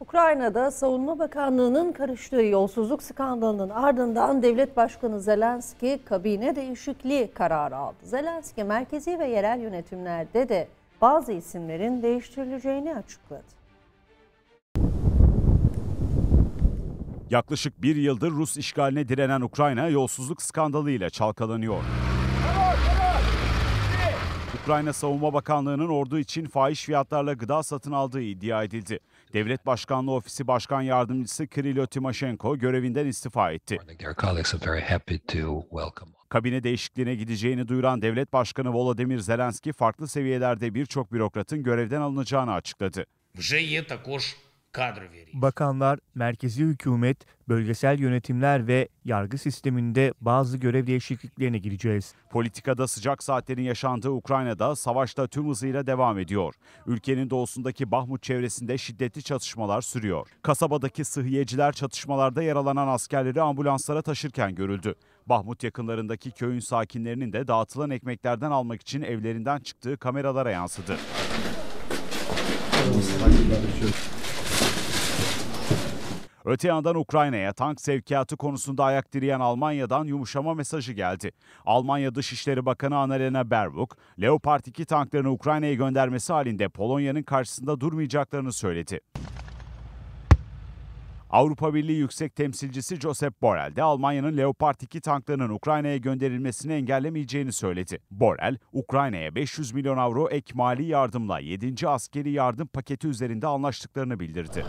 Ukrayna'da Savunma Bakanlığı'nın karıştığı yolsuzluk skandalının ardından Devlet Başkanı Zelenski kabine değişikliği kararı aldı. Zelenski merkezi ve yerel yönetimlerde de bazı isimlerin değiştirileceğini açıkladı. Yaklaşık bir yıldır Rus işgaline direnen Ukrayna yolsuzluk skandalıyla çalkalanıyor. Ukrayna Savunma Bakanlığı'nın ordu için fahiş fiyatlarla gıda satın aldığı iddia edildi. Devlet Başkanlığı Ofisi Başkan Yardımcısı Kirilo Timoshenko görevinden istifa etti. Kabine değişikliğine gideceğini duyuran Devlet Başkanı Volodymyr Zelenski farklı seviyelerde birçok bürokratın görevden alınacağını açıkladı. Bakanlar, merkezi hükümet, bölgesel yönetimler ve yargı sisteminde bazı görev değişikliklerine gireceğiz. Politikada sıcak saatlerin yaşandığı Ukrayna'da savaşta tüm hızıyla devam ediyor. Ülkenin doğusundaki Bahmut çevresinde şiddetli çatışmalar sürüyor. Kasabadaki sıhhiyeciler çatışmalarda yaralanan askerleri ambulanslara taşırken görüldü. Bahmut yakınlarındaki köyün sakinlerinin de dağıtılan ekmeklerden almak için evlerinden çıktığı kameralara yansıdı. Öte yandan Ukrayna'ya tank sevkiyatı konusunda ayak direyen Almanya'dan yumuşama mesajı geldi. Almanya Dışişleri Bakanı Annalena Baerbock, Leopard 2 tanklarını Ukrayna'ya göndermesi halinde Polonya'nın karşısında durmayacaklarını söyledi. Avrupa Birliği Yüksek Temsilcisi Josep Borrell de Almanya'nın Leopard 2 tanklarının Ukrayna'ya gönderilmesini engellemeyeceğini söyledi. Borrell, Ukrayna'ya 500 milyon avro ek mali yardımla 7. askeri yardım paketi üzerinde anlaştıklarını bildirdi.